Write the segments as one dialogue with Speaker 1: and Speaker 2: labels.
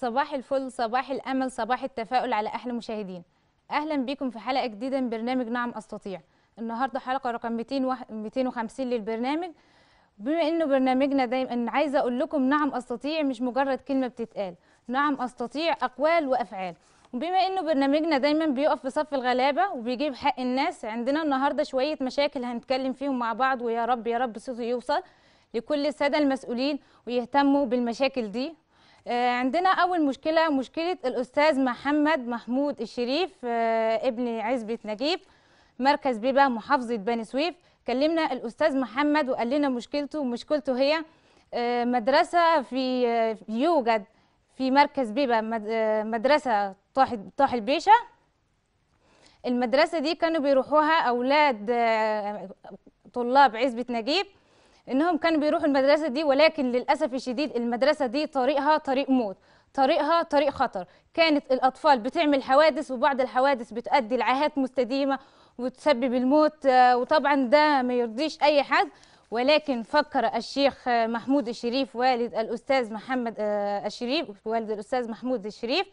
Speaker 1: صباح الفل صباح الامل صباح التفاؤل على احلى مشاهدين اهلا بكم في حلقه جديده من برنامج نعم استطيع النهارده حلقه رقم 250 للبرنامج بما انه برنامجنا دايما عايزه اقول لكم نعم استطيع مش مجرد كلمه بتتقال نعم استطيع اقوال وافعال وبما انه برنامجنا دايما بيقف في صف الغلابه وبيجيب حق الناس عندنا النهارده شويه مشاكل هنتكلم فيهم مع بعض ويا رب يا رب صوته يوصل لكل الساده المسؤولين ويهتموا بالمشاكل دي آه، عندنا اول مشكله مشكله الاستاذ محمد محمود الشريف آه، ابن عزبه نجيب مركز بيبه محافظه بني سويف كلمنا الاستاذ محمد وقال لنا مشكلته مشكلته هي آه، مدرسه في يوجد في مركز بيبه مدرسه طاح البيشه المدرسه دي كانوا بيروحوها اولاد طلاب عزبه نجيب انهم كانوا بيروحوا المدرسه دي ولكن للاسف الشديد المدرسه دي طريقها طريق موت طريقها طريق خطر كانت الاطفال بتعمل حوادث وبعض الحوادث بتؤدي لعاهات مستديمه وتسبب الموت آه، وطبعا ده ما يرضيش اي حد ولكن فكر الشيخ محمود الشريف والد الاستاذ محمد آه، الشريف والد الاستاذ محمود الشريف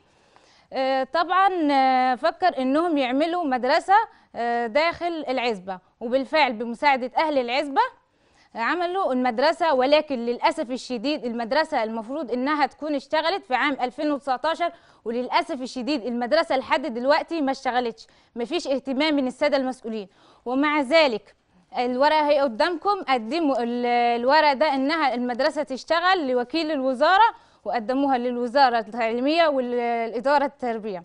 Speaker 1: آه، طبعا فكر انهم يعملوا مدرسه داخل العزبه وبالفعل بمساعده اهل العزبه عملوا المدرسة ولكن للأسف الشديد المدرسة المفروض إنها تكون اشتغلت في عام 2019 وللأسف الشديد المدرسة لحد دلوقتي ما اشتغلتش مفيش اهتمام من السادة المسؤولين ومع ذلك الورقة هي قدامكم قدموا الورقة ده إنها المدرسة تشتغل لوكيل الوزارة وقدموها للوزارة التعليمية والإدارة التربية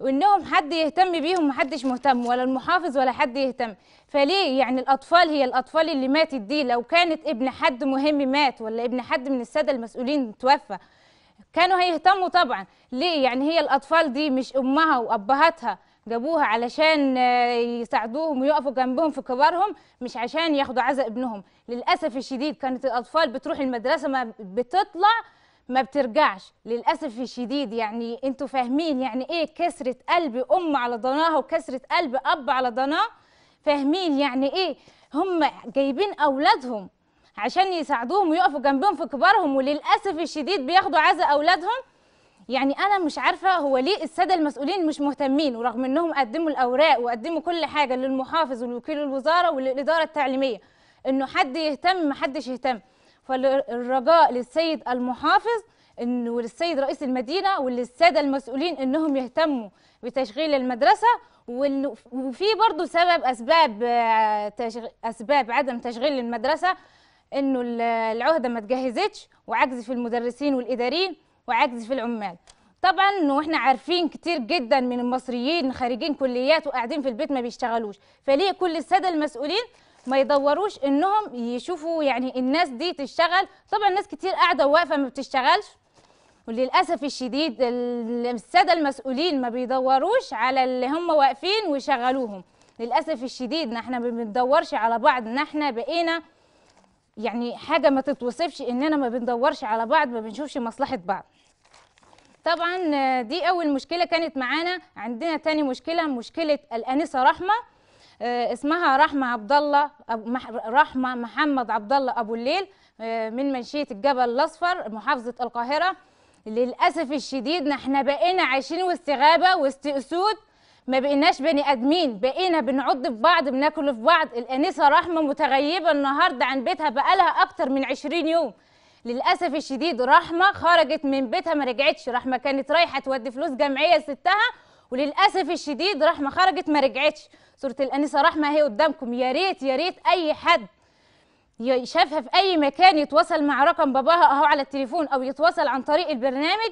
Speaker 1: وانهم حد يهتم بيهم محدش مهتم ولا المحافظ ولا حد يهتم فليه يعني الاطفال هي الاطفال اللي ماتت دي لو كانت ابن حد مهم مات ولا ابن حد من الساده المسؤولين توفى كانوا هيهتموا طبعا ليه يعني هي الاطفال دي مش امها وابهاتها جابوها علشان آه، يساعدوهم ويقفوا جنبهم في كبارهم مش عشان ياخدوا عزاء ابنهم للاسف الشديد كانت الاطفال بتروح المدرسه ما بتطلع ما بترجعش للاسف الشديد يعني انتوا فاهمين يعني ايه كسره قلب ام على ضناها وكسره قلب اب على ضناه فاهمين يعني ايه هم جايبين اولادهم عشان يساعدوهم ويقفوا جنبهم في كبارهم وللاسف الشديد بياخدوا عزا اولادهم يعني انا مش عارفه هو ليه الساده المسؤولين مش مهتمين ورغم انهم قدموا الاوراق وقدموا كل حاجه للمحافظ ولوكيل الوزاره وللاداره التعليميه انه حد يهتم محدش يهتم فالرجاء للسيد المحافظ إن وللسيد رئيس المدينه وللساده المسؤولين انهم يهتموا بتشغيل المدرسه وفي برضه سبب اسباب آه، اسباب عدم تشغيل المدرسه انه العهده ما تجهزتش وعجز في المدرسين والاداريين وعجز في العمال طبعا واحنا عارفين كتير جدا من المصريين خارجين كليات وقاعدين في البيت ما بيشتغلوش فليه كل الساده المسؤولين ما يدوروش انهم يشوفوا يعني الناس دي تشتغل طبعا ناس كتير قاعده واقفه ما بتشتغلش وللاسف الشديد الساده المسؤولين ما بيدوروش على اللي هم واقفين ويشغلوهم للاسف الشديد احنا ما بندورش على بعض نحن احنا بقينا يعني حاجه ما تتوصفش اننا ما بندورش على بعض ما بنشوفش مصلحه بعض طبعا دي اول مشكله كانت معانا عندنا تاني مشكله مشكله الانسه رحمه آه، اسمها رحمه عبد الله رحمه محمد عبد الله ابو الليل آه، من منشيه الجبل الاصفر محافظه القاهره للاسف الشديد نحن بقينا عايشين وسط غابه وسط اسود ما بقيناش بني ادمين بقينا بنعض في بعض بناكل في بعض الانسه رحمه متغيبه النهارده عن بيتها بقالها اكتر من 20 يوم للاسف الشديد رحمه خرجت من بيتها ما رجعتش رحمه كانت رايحه تودي فلوس جمعيه لستها وللاسف الشديد رحمه خرجت ما رجعتش صوره الانسه رحمه اهي قدامكم يا ريت يا ريت اي حد شافها في اي مكان يتواصل مع رقم باباها اهو على التليفون او يتواصل عن طريق البرنامج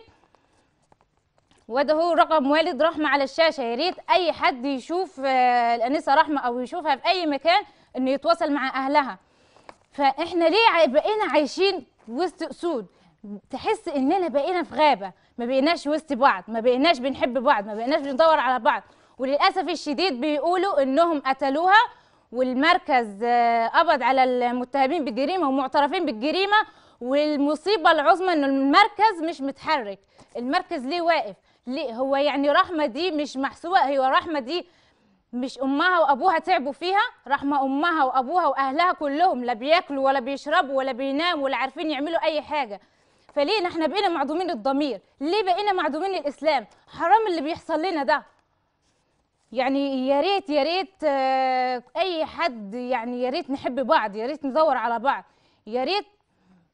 Speaker 1: وده هو رقم والد رحمه على الشاشه يا ريت اي حد يشوف آه، الانسه رحمه او يشوفها في اي مكان انه يتواصل مع اهلها فاحنا ليه بقينا عايشين وسط اسود تحس اننا بقينا في غابه ما بقيناش وسط بعض ما بقيناش بنحب بعض ما بقيناش بندور على بعض وللاسف الشديد بيقولوا انهم قتلوها والمركز آه، قبض على المتهمين بالجريمه ومعترفين بالجريمه والمصيبه العظمى ان المركز مش متحرك المركز ليه واقف ليه هو يعني رحمه دي مش محسوبه هي رحمه دي مش امها وابوها تعبوا فيها رحمه امها وابوها واهلها كلهم لا بياكلوا ولا بيشربوا ولا بيناموا ولا عارفين يعملوا اي حاجه فليه احنا بقينا معدومين الضمير ليه بقينا معدومين الاسلام حرام اللي بيحصل لنا ده يعني يا ريت يا ريت آه، اي حد يعني يا ريت نحب بعض يا ريت ندور على بعض يا ريت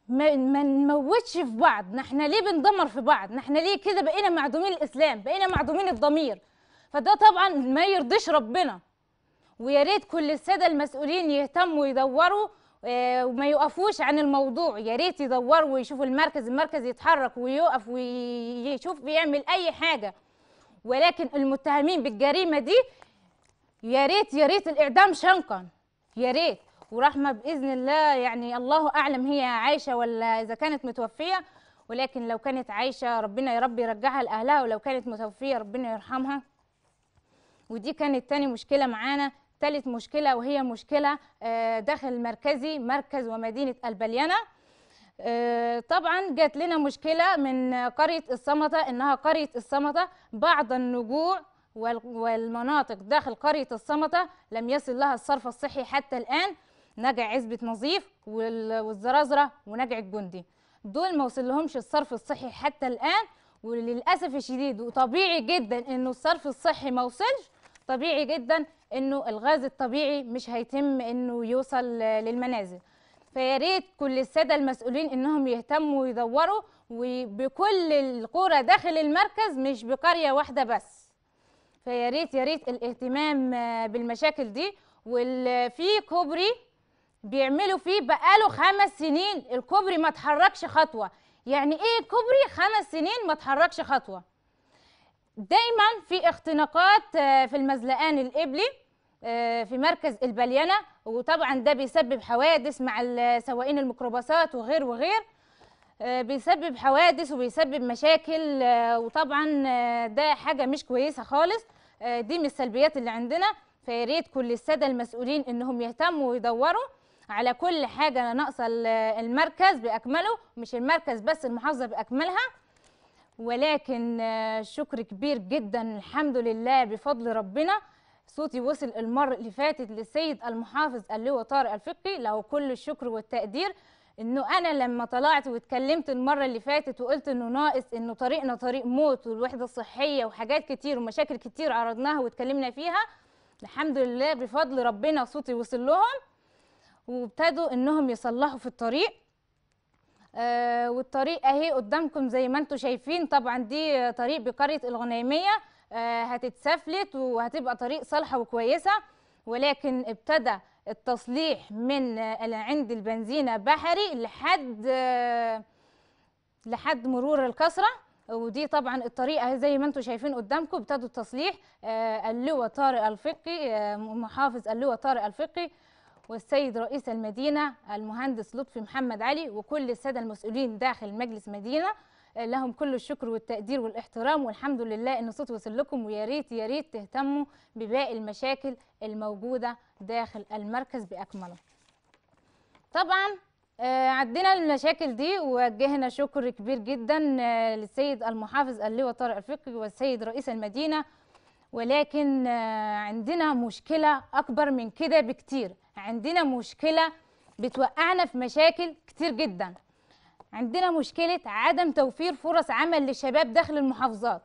Speaker 1: ما ما نموتش في بعض نحن ليه بندمر في بعض نحن ليه كده بقينا معدومين الاسلام بقينا معدومين الضمير فده طبعا ما يرضيش ربنا ويا ريت كل الساده المسؤولين يهتموا يدوروا آه، وما يقفوش عن الموضوع يا ريت يدوروا ويشوفوا المركز المركز يتحرك ويقف ويشوف بيعمل اي حاجه ولكن المتهمين بالجريمه دي يا ريت يا ريت الاعدام شنقا يا ريت ورحمه باذن الله يعني الله اعلم هي عايشه ولا اذا كانت متوفيه ولكن لو كانت عايشه ربنا يا رب يرجعها لاهلها ولو كانت متوفيه ربنا يرحمها ودي كانت تاني مشكله معانا تالت مشكله وهي مشكله آه، داخل مركزي مركز ومدينه البليانه آه، طبعا جات لنا مشكله من قريه الصمتة انها قريه الصمتة بعض النجوع والمناطق داخل قريه الصمتة لم يصل لها الصرف الصحي حتى الان نجع عزبه نظيف والزرازره ونجع الجندي دول ما وصلهمش الصرف الصحي حتى الان وللاسف الشديد وطبيعي جدا انه الصرف الصحي ما وصلش طبيعي جدا انه الغاز الطبيعي مش هيتم انه يوصل للمنازل فيا ريت كل الساده المسؤولين انهم يهتموا ويدوروا وبكل القرى داخل المركز مش بقريه واحده بس فيا ريت الاهتمام بالمشاكل دي وفي كوبري بيعملوا فيه بقاله خمس سنين الكوبري ما تحركش خطوه يعني ايه كوبري خمس سنين ما تحركش خطوه دايما في اختناقات آه، في المزلقان القبلي آه، في مركز البليانة وطبعا ده بيسبب حوادث مع سواقين الميكروباصات وغير وغير آه، بيسبب حوادث وبيسبب مشاكل آه، وطبعا ده حاجه مش كويسه خالص دي من السلبيات اللي عندنا فياريت كل الساده المسؤولين انهم يهتموا ويدوروا على كل حاجه ناقصه المركز باكمله مش المركز بس المحافظه باكملها ولكن شكر كبير جدا الحمد لله بفضل ربنا صوتي وصل المرة اللي فاتت للسيد المحافظ اللواء طارق الفقي له كل الشكر والتقدير انه انا لما طلعت واتكلمت المره اللي فاتت وقلت انه ناقص انه طريقنا طريق موت والوحده الصحيه وحاجات كتير ومشاكل كتير عرضناها واتكلمنا فيها الحمد لله بفضل ربنا صوتي وصل لهم وابتدوا انهم يصلحوا في الطريق آه والطريق اهي قدامكم زي ما انتم شايفين طبعا دي طريق بقريه الغنيميه آه، هتتسفلت وهتبقى طريق صالحه وكويسه ولكن ابتدى التصليح من آه، عند البنزينه بحري لحد آه، لحد مرور الكسره ودي طبعا الطريقه زي ما انتم شايفين قدامكم ابتدوا التصليح اللواء طارق الفقي محافظ اللواء طارق الفقي والسيد رئيس المدينه المهندس لطفي محمد علي وكل الساده المسؤولين داخل مجلس مدينه لهم كل الشكر والتقدير والاحترام والحمد لله ان صوت وصل لكم ويا ريت يا ريت تهتموا بباقي المشاكل الموجوده داخل المركز باكمله طبعا آه، عدينا المشاكل دي ووجهنا شكر كبير جدا آه، للسيد المحافظ اللواء طارق الفقي والسيد رئيس المدينه ولكن آه، عندنا مشكله اكبر من كده بكتير عندنا مشكله بتوقعنا في مشاكل كتير جدا عندنا مشكلة عدم توفير فرص عمل للشباب داخل المحافظات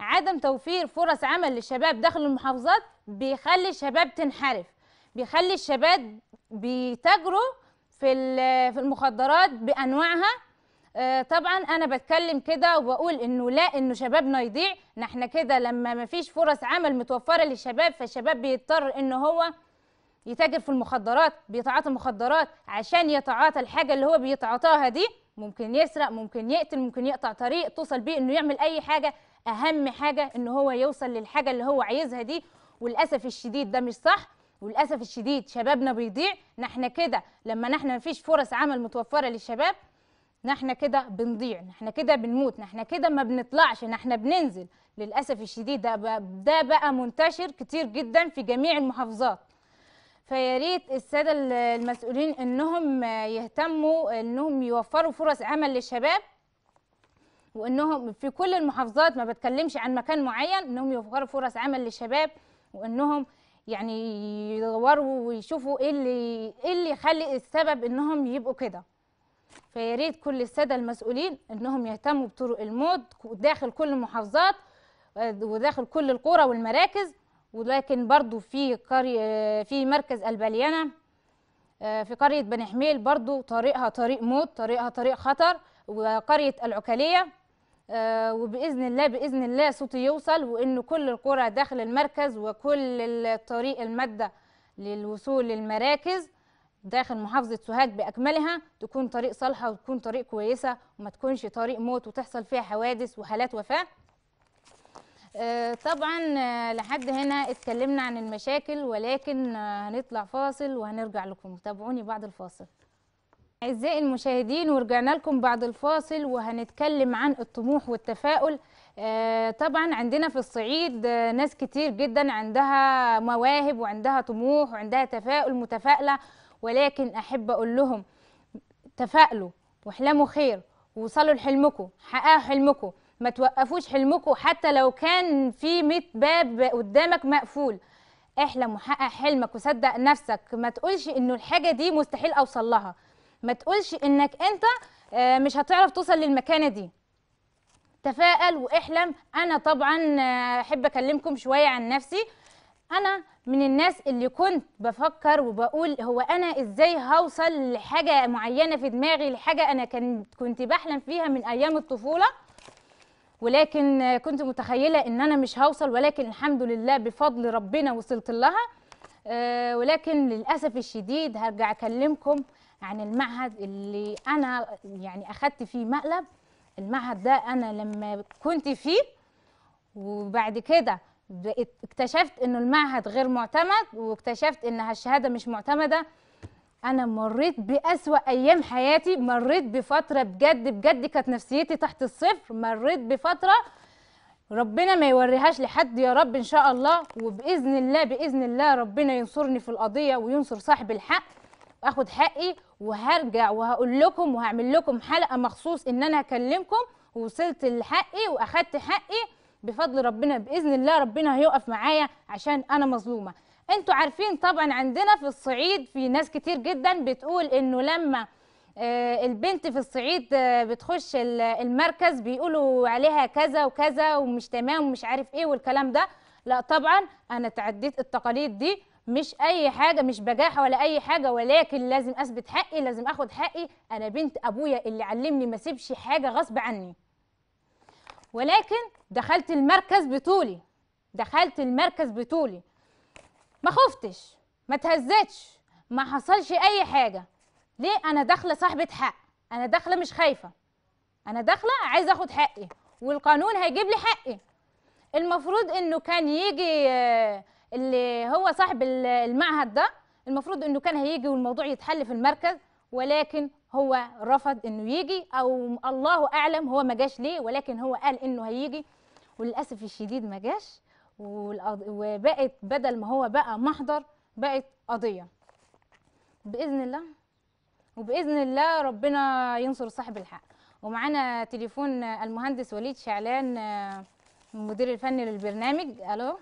Speaker 1: عدم توفير فرص عمل للشباب داخل المحافظات بيخلي الشباب تنحرف بيخلي الشباب بيتاجروا في في المخدرات بانواعها آه، طبعا انا بتكلم كده وبقول انه لا انه شبابنا يضيع احنا كده لما ما فيش فرص عمل متوفره للشباب فالشباب بيضطر ان هو يتاجر في المخدرات بيتعاطى المخدرات عشان يتعاطى الحاجه اللي هو بيتعاطاها دي ممكن يسرق ممكن يقتل ممكن يقطع طريق توصل بيه انه يعمل اي حاجه اهم حاجه انه هو يوصل للحاجه اللي هو عايزها دي وللاسف الشديد ده مش صح وللاسف الشديد شبابنا بيضيع نحن كده لما نحن مفيش فرص عمل متوفره للشباب نحن كده بنضيع نحن كده بنموت نحن كده ما بنطلعش نحن بننزل للاسف الشديد ده بقى منتشر كتير جدا في جميع المحافظات فيا ريت الساده المسؤولين انهم يهتموا انهم يوفروا فرص عمل للشباب وانهم في كل المحافظات ما بتكلمش عن مكان معين انهم يوفروا فرص عمل للشباب وانهم يعني يدوروا ويشوفوا ايه اللي ايه اللي يخلي السبب انهم يبقوا كده فيا ريت كل الساده المسؤولين انهم يهتموا بطرق الموت داخل كل المحافظات آه، وداخل كل القرى والمراكز ولكن برضو في قرية في مركز البليانه آه، في قريه بني حميل برضو طريقها طريق موت طريقها طريق خطر وقريه العكاليه آه، وباذن الله باذن الله صوتي يوصل وان كل القرى داخل المركز وكل الطريق الماده للوصول للمراكز داخل محافظة سوهاج بأكملها تكون طريق صالحة وتكون طريق كويسة وما تكونش طريق موت وتحصل فيها حوادث وحالات وفاة آه، طبعا آه، لحد هنا اتكلمنا عن المشاكل ولكن آه، هنطلع فاصل وهنرجع لكم تابعوني بعد الفاصل أعزائي المشاهدين ورجعنا لكم بعد الفاصل وهنتكلم عن الطموح والتفاؤل طبعا عندنا في الصعيد ناس كتير جدا عندها مواهب وعندها طموح وعندها تفاؤل متفائلة ولكن أحب أقول لهم تفائلوا واحلموا خير ووصلوا لحلمكم حققوا حلمكم ما توقفوش حلمكم حتى لو كان في 100 باب قدامك مقفول احلم وحقق حلمك وصدق نفسك ما تقولش انه الحاجه دي مستحيل اوصل لها ما تقولش انك انت آه، مش هتعرف توصل للمكانه دي تفائل واحلم انا طبعا آه، احب اكلمكم شويه عن نفسي انا من الناس اللي كنت بفكر وبقول هو انا ازاي هوصل لحاجه معينه في دماغي لحاجه انا كنت كنت بحلم فيها من ايام الطفوله ولكن كنت متخيله ان انا مش هوصل ولكن الحمد لله بفضل ربنا وصلت لها آه، ولكن للاسف الشديد هرجع اكلمكم عن المعهد اللي انا يعني اخدت فيه مقلب المعهد ده انا لما كنت فيه وبعد كده اكتشفت انه المعهد غير معتمد واكتشفت انها الشهاده مش معتمده انا مريت باسوا ايام حياتي مريت بفتره بجد بجد كانت نفسيتي تحت الصفر مريت بفتره ربنا ما يوريهاش لحد يا رب ان شاء الله وباذن الله باذن الله ربنا ينصرني في القضيه وينصر صاحب الحق واخد حقي وهرجع وهقول لكم وهعمل لكم حلقه مخصوص ان انا اكلمكم ووصلت لحقي واخدت حقي بفضل ربنا باذن الله ربنا هيقف معايا عشان انا مظلومه انتوا عارفين طبعا عندنا في الصعيد في ناس كتير جدا بتقول انه لما آه، البنت في الصعيد آه، بتخش المركز بيقولوا عليها كذا وكذا ومش تمام ومش عارف ايه والكلام ده لا طبعا انا تعديت التقاليد دي مش اي حاجه مش بجاحه ولا اي حاجه ولكن لازم اثبت حقي لازم اخد حقي انا بنت ابويا اللي علمني ما سيبش حاجه غصب عني ولكن دخلت المركز بطولي دخلت المركز بطولي ما خفتش ما تهزتش ما حصلش اي حاجه ليه انا داخله صاحبه حق انا داخله مش خايفه انا داخله عايزه اخد حقي والقانون هيجيب لي حقي المفروض انه كان يجي آه، اللي هو صاحب المعهد ده المفروض انه كان هيجي والموضوع يتحل في المركز ولكن هو رفض انه يجي او الله اعلم هو ما جاش ليه ولكن هو قال انه هيجي وللاسف الشديد ما جاش وبقت بدل ما هو بقى محضر بقت قضية بإذن الله وبإذن الله ربنا ينصر صاحب الحق ومعانا تليفون المهندس وليد شعلان المدير الفني للبرنامج الو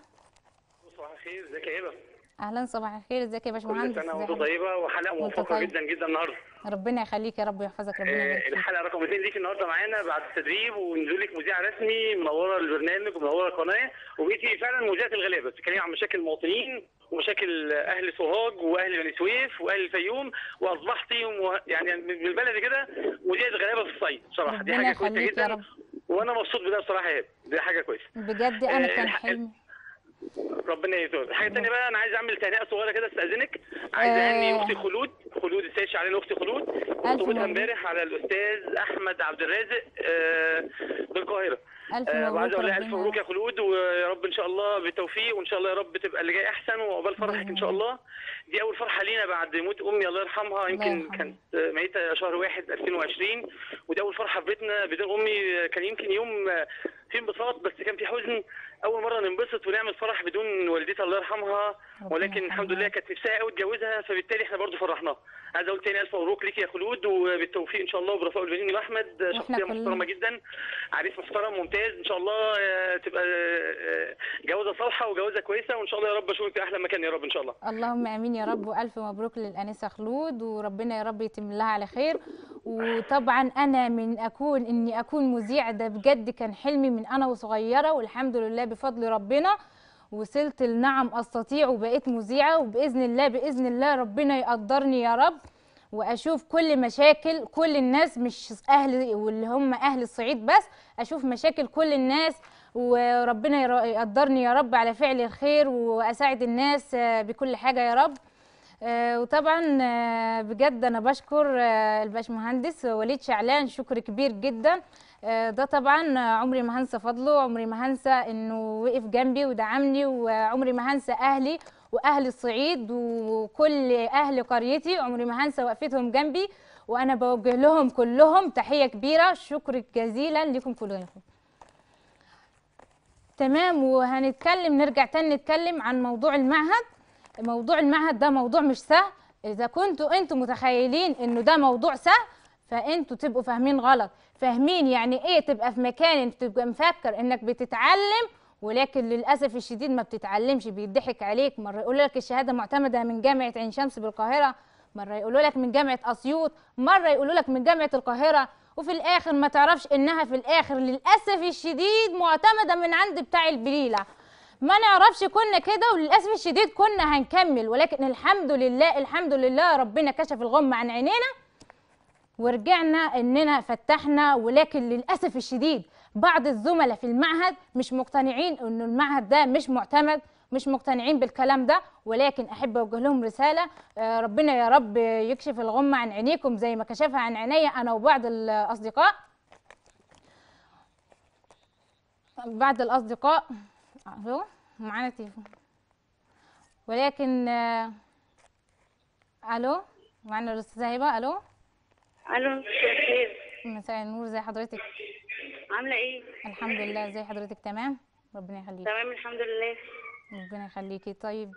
Speaker 2: صباح الخير ازيك يا هبه
Speaker 1: اهلا صباح الخير ازيك يا باشمهندس كل سنه وانتم طيبه
Speaker 2: وحلقه موفقه جدا جدا
Speaker 1: النهارده ربنا يخليك يا رب ويحفظك ربنا آه، يبارك
Speaker 2: الحلقه رقم اثنين ليك النهارده معانا بعد التدريب ونزولك مذيع رسمي منوره البرنامج ومنوره القناه وبقيتي فعلا مذيعه الغلابه بتتكلمي عن مشاكل المواطنين ومشاكل اهل سوهاج واهل بني سويف واهل الفيوم واصبحتي يعني بالبلدي كده مذيعه غلابه في الصيد بصراحه دي حاجه كويسه جدا وانا مبسوط بده بصراحه دي حاجه كويسه
Speaker 1: بجد انا آه، كان حلمي
Speaker 2: ربنا يزور حاجه ثانيه بقى انا عايز اعمل تهنئه صغيره كده استاذنك
Speaker 1: عايز آه. اهني اختي
Speaker 2: خلود خلود السيش علينا اختي خلود خطوبتها امبارح على الاستاذ احمد عبد الرازق آه، بالقاهره
Speaker 1: الف آه، مبروك اقول الف مبروك يا
Speaker 2: خلود ويا رب ان شاء الله بالتوفيق وان شاء الله يا رب تبقى اللي جاي احسن وعقبال فرحك ان شاء الله دي اول فرحه لينا بعد موت امي الله يرحمها يمكن كانت ميته شهر واحد 2020 ودي اول فرحه في بيتنا بدون امي كان يمكن يوم في انبساط بس كان في حزن اول مره ننبسط ونعمل فرح بدون والدتها الله يرحمها ولكن الحمد لله كانت نفسها قوي تجوزها فبالتالي احنا برضو فرحناها عايز اقول تاني الف مبروك ليك يا خلود وبالتوفيق ان شاء الله وبرفاق البنين واحمد شخصيه محترمه جدا عريس محترم ممتاز جاهز ان شاء الله آه، تبقى آه، جوازه صالحه وجوازه كويسه وان شاء الله يا رب اشوفك في احلى مكان يا رب ان شاء الله
Speaker 1: اللهم امين يا رب والف مبروك للانسه خلود وربنا يا رب يتم لها على خير وطبعا انا من اكون اني اكون مذيعه ده بجد كان حلمي من انا وصغيره والحمد لله بفضل ربنا وصلت لنعم استطيع وبقيت مذيعه وباذن الله باذن الله ربنا يقدرني يا رب واشوف كل مشاكل كل الناس مش اهل واللي هم اهل الصعيد بس اشوف مشاكل كل الناس وربنا يقدرني يا رب على فعل الخير واساعد الناس آه، بكل حاجه يا رب آه، وطبعا آه، بجد انا بشكر الباشمهندس وليد شعلان شكر كبير جدا ده طبعا عمري ما هنسى فضله عمري ما هنسى انه وقف جنبي ودعمني وعمري ما هنسى اهلي واهل الصعيد وكل اهل قريتي عمري ما هنسى وقفتهم جنبي وانا بوجه لهم كلهم تحيه كبيره شكر جزيلا لكم كلكم تمام وهنتكلم نرجع تاني نتكلم عن موضوع المعهد موضوع المعهد ده موضوع مش سهل اذا كنتوا انتوا متخيلين انه ده موضوع سهل فانتوا تبقوا فاهمين غلط فاهمين يعني ايه تبقى في مكان انت تبقى مفكر انك بتتعلم ولكن للاسف الشديد ما بتتعلمش بيضحك عليك مره يقولوا لك الشهاده معتمده من جامعه عين شمس بالقاهره مره يقولوا لك من جامعه اسيوط مره يقولوا لك من جامعه القاهره وفي الاخر ما تعرفش انها في الاخر للاسف الشديد معتمده من عند بتاع البليله ما نعرفش كنا كده وللاسف الشديد كنا هنكمل ولكن الحمد لله الحمد لله ربنا كشف الغم عن عينينا ورجعنا اننا فتحنا ولكن للاسف الشديد بعض الزملاء في المعهد مش مقتنعين انه المعهد ده مش معتمد مش مقتنعين بالكلام ده ولكن احب اوجه لهم رساله آه، ربنا يا رب يكشف الغمه عن عينيكم زي ما كشفها عن عينيا انا وبعض الاصدقاء بعض الاصدقاء اهو معانا تليفون ولكن آه، الو معانا الاستاذه هبه الو الو مساء النور زي حضرتك عامله ايه الحمد لله زي حضرتك تمام ربنا يخليكي تمام الحمد لله ربنا يخليكي طيب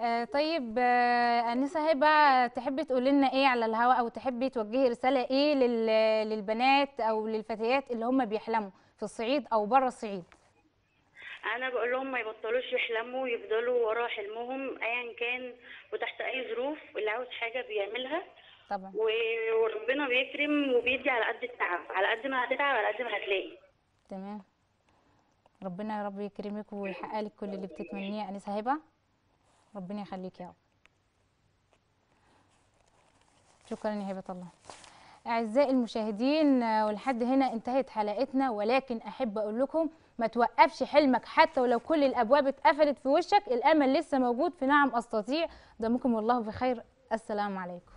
Speaker 1: آه طيب آه انسه هبه تحبي تقولي لنا ايه على الهواء او تحبي توجهي رساله ايه للبنات او للفتيات اللي هم بيحلموا في الصعيد او بره الصعيد انا بقول لهم ما يبطلوش يحلموا يفضلوا ورا حلمهم ايا كان وتحت اي عاوز حاجه بيعملها طبعا وربنا
Speaker 2: بيكرم وبيدي على قد التعب على قد ما هتتعب على قد ما هتلاقي
Speaker 1: تمام ربنا يا رب يكرمك ويحقق لك كل اللي بتتمنيه انسه هبه ربنا يخليك يا رب شكرا يا هبه الله أعزائي المشاهدين ولحد هنا انتهت حلقتنا ولكن أحب أقول لكم ما توقفش حلمك حتى ولو كل الأبواب اتقفلت في وشك الأمل لسه موجود في نعم أستطيع دمكم والله بخير السلام عليكم